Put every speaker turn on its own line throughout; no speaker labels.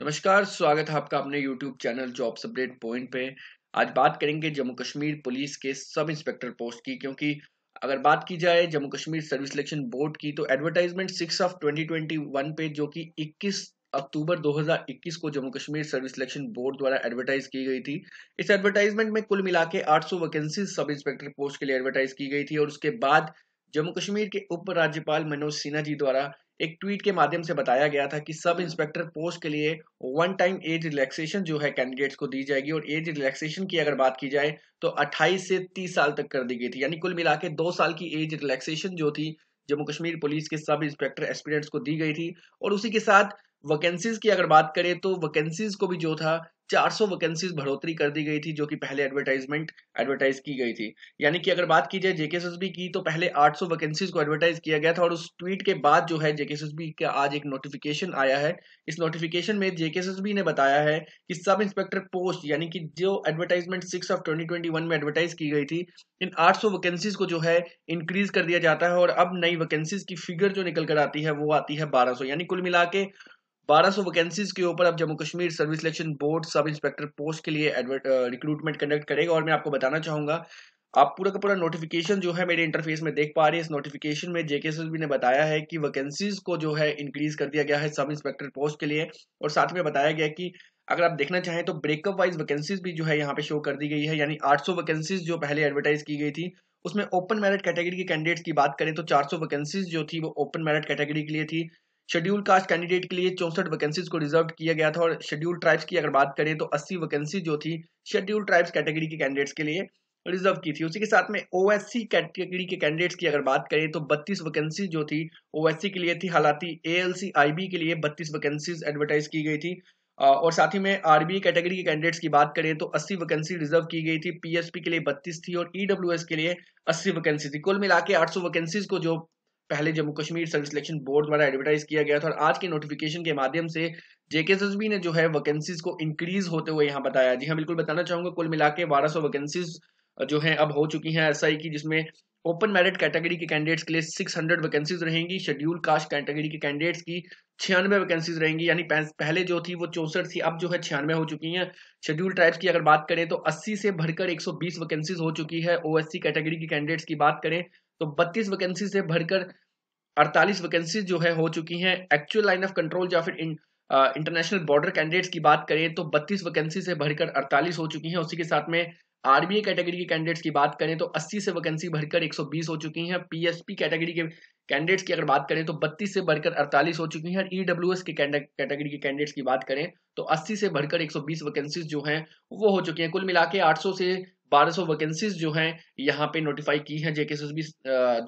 नमस्कार स्वागत है आपका अपने YouTube channel jobs update point पे आज बात करेंगे जम्मू कश्मीर पुलिस के सब इंस्पेक्टर पोस्ट की क्योंकि अगर बात की जाए Jammu Kashmir service selection board की तो एडवर्टाइजमेंट सिक्स ऑफ 2021 पे जो कि 21 अक्टूबर 2021 को Jammu Kashmir service selection board द्वारा एडवर्टाइज की गई थी इस एडवर्टाइजमेंट में कुल मिला के आठ वैकेंसी सब इंस्पेक्टर पोस्ट के लिए एडवर्टाइज की गई थी और उसके बाद जम्मू कश्मीर के उप राज्यपाल मनोज सिन्हा जी द्वारा एक ट्वीट के माध्यम से बताया गया था कि सब इंस्पेक्टर पोस्ट के लिए वन टाइम एज रिलैक्सेशन जो है कैंडिडेट्स को दी जाएगी और एज रिलैक्सेशन की अगर बात की जाए तो 28 से 30 साल तक कर दी गई थी यानी कुल मिला के दो साल की एज रिलैक्सेशन जो थी जम्मू कश्मीर पुलिस के सब इंस्पेक्टर एस्पिरेंट्स को दी गई थी और उसी के साथ वैकेंसीज की अगर बात करें तो वैकेंसीज को भी जो था 400 वैकेंसीज बढ़ोतरी कर दी गई थी जो कि पहले एडवर्टाइजमेंट एडवर्टाइज की गई थी यानी कि अगर बात की जाए जेके की तो पहले 800 सौ वैकेंसीज को एडवर्टाइज किया गया था और उस ट्वीट के बाद जो है जेके का आज एक नोटिफिकेशन आया है इस नोटिफिकेशन में जेके ने बताया है कि सब इंस्पेक्टर पोस्ट यानी कि जो एडवर्टाइजमेंट सिक्स ऑफ ट्वेंटी में एडवर्टाइज की गई थी इन 800 वैकेंसीज को जो है इंक्रीज कर दिया जाता है और अब नई वैकेंसीज की फिगर जो निकल कर आती है वो आती है 1200 यानी कुल मिला के बारह सौ वैकेंसीज के ऊपर अब Jammu Kashmir service selection board sub inspector post के लिए रिक्रूटमेंट कंडक्ट uh, करेगा और मैं आपको बताना चाहूंगा आप पूरा का पूरा नोटिफिकेशन जो है मेरे इंटरफेस में देख पा रहे हैं इस नोटिफिकेशन में जेके ने बताया है कि वैकेंसीज को जो है इंक्रीज कर दिया गया है सब इंस्पेक्टर पोस्ट के लिए और साथ में बताया गया कि अगर आप देखना चाहें तो ब्रेकअप वाइज वैकेंसीज भी जो है यहाँ पे शो कर दी गई है यानी 800 वैकेंसीज जो पहले एडवर्टाइज की गई थी उसमें ओपन मेरिट कैटेगरी के कैंडिडेट्स की बात करें तो 400 वैकेंसीज जो थी वो ओपन मेरिट कैटेगरी के लिए थी शेड्यूल कास्ट कैंडिडेट के लिए चौंसठ वैकेंसीज को रिजर्व किया गया था और शेड्यूल ट्राइब्स की अगर बात करें तो अस्सी वैकेंसी जो थी शेड्यूल ट्राइब्स कैटेगरी के कैंडिडेट्स के लिए रिजर्व की थी उसी के साथ में ओएससी कैटेगरी के कैंडिडेट्स की अगर बात करें तो 32 वैकेंसी जो थी ओएससी के लिए थी हालांकि एएलसी आईबी के लिए 32 वैकेंसीज एडवर्टाइज की गई थी और साथ ही में आरबीए कैटेगरी के कैंडिडेट्स की बात करें तो 80 वैकेंसी रिजर्व की गई थी पीएसपी के लिए 32 थी और ईडब्ल्यूएस e के लिए 80 वैकेंसी थी कुल मिला के आठ वैकेंसीज को जो पहले Jammu Kashmir service selection board द्वारा एडवर्टाइज किया गया था और आज के नोटिफिकेशन के माध्यम से जेके ने जो है वैकेंसीज को इंक्रीज होते हुए यहाँ बताया जी हाँ बिल्कुल बताना चाहूंगा कुल मिला के बारह वैकेंसीज जो है अब हो चुकी हैं एसआई की जिसमें ओपन मेरिट कैटेगरी के कैंडिडेट्स के लिए 600 वैकेंसीज रहेंगी शेड्यूल कास्ट कैटेगरी के कैंडिडेट्स की छियानवे वैकेंसीज रहेंगी यानी पहले जो थी वो चौसठ थी अब जो है छियानवे हो चुकी हैं शेड्यूल ट्राइब्स की अगर बात करें तो 80 से भरकर 120 वैकेंसीज हो चुकी है ओएससी कैटेगरी के कैंडिडेट्स की बात करें तो 32 वैकेंसी से भरकर अड़तालीस वैकेंसीज जो है हो चुकी हैं एक्चुअल लाइन ऑफ कंट्रोल या फिर इंटरनेशनल बॉर्डर कैंडिडेट्स की बात करें तो बत्तीस वैकेंसी से भरकर अड़तालीस हो चुकी हैं उसी के साथ में आरबीए कैटेगरी के कैंडिडेट्स की बात करें तो 80 से वैकेंसी भरकर 120 हो चुकी हैं पीएसपी कैटेगरी के कैंडिडेट्स की अगर बात करें तो 32 से भरकर 48 हो चुकी हैं और e ईडब्ल्यूएस के कैटेगरी के कैंडिडेट्स की बात करें तो 80 से भरकर 120 वैकेंसीज जो हैं वो हो चुकी हैं कुल मिला के 800 से बारह सौ वैकेंसीज जो हैं यहाँ पे नोटिफाई की हैं जेके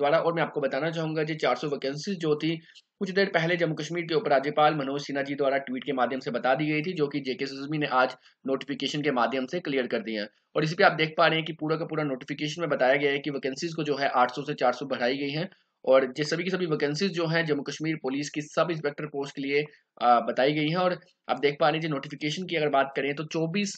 द्वारा और मैं आपको बताना चाहूंगा जो चार सौ वैकेंसीज जो थी कुछ देर पहले जम्मू कश्मीर के उपराज्यपाल मनोज सिन्हा जी द्वारा ट्वीट के माध्यम से बता दी गई थी जो कि जेके सुजमी ने आज नोटिफिकेशन के माध्यम से क्लियर कर दिया है और इसी पे आप देख पा रहे हैं कि पूरा का पूरा नोटिफिकेशन में बताया गया है कि वैकेंसीज को जो है आठ से चार बढ़ाई गई है और जो सभी की सभी वैकेंसीज जो है जम्मू कश्मीर पुलिस की सब इंस्पेक्टर पोस्ट के लिए बताई गई है और आप देख पा रहे हैं जो नोटिफिकेशन की अगर बात करें तो चौबीस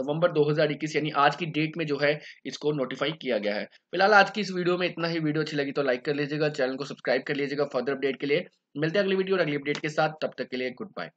नवंबर 2021 यानी आज की डेट में जो है इसको नोटिफाई किया गया है फिलहाल आज की इस वीडियो में इतना ही वीडियो अच्छी लगी तो लाइक कर लीजिएगा चैनल को सब्सक्राइब कर लीजिएगा फर्दर अपडेट के लिए मिलते हैं अगली वीडियो और अगली अपडेट के साथ तब तक के लिए गुड बाय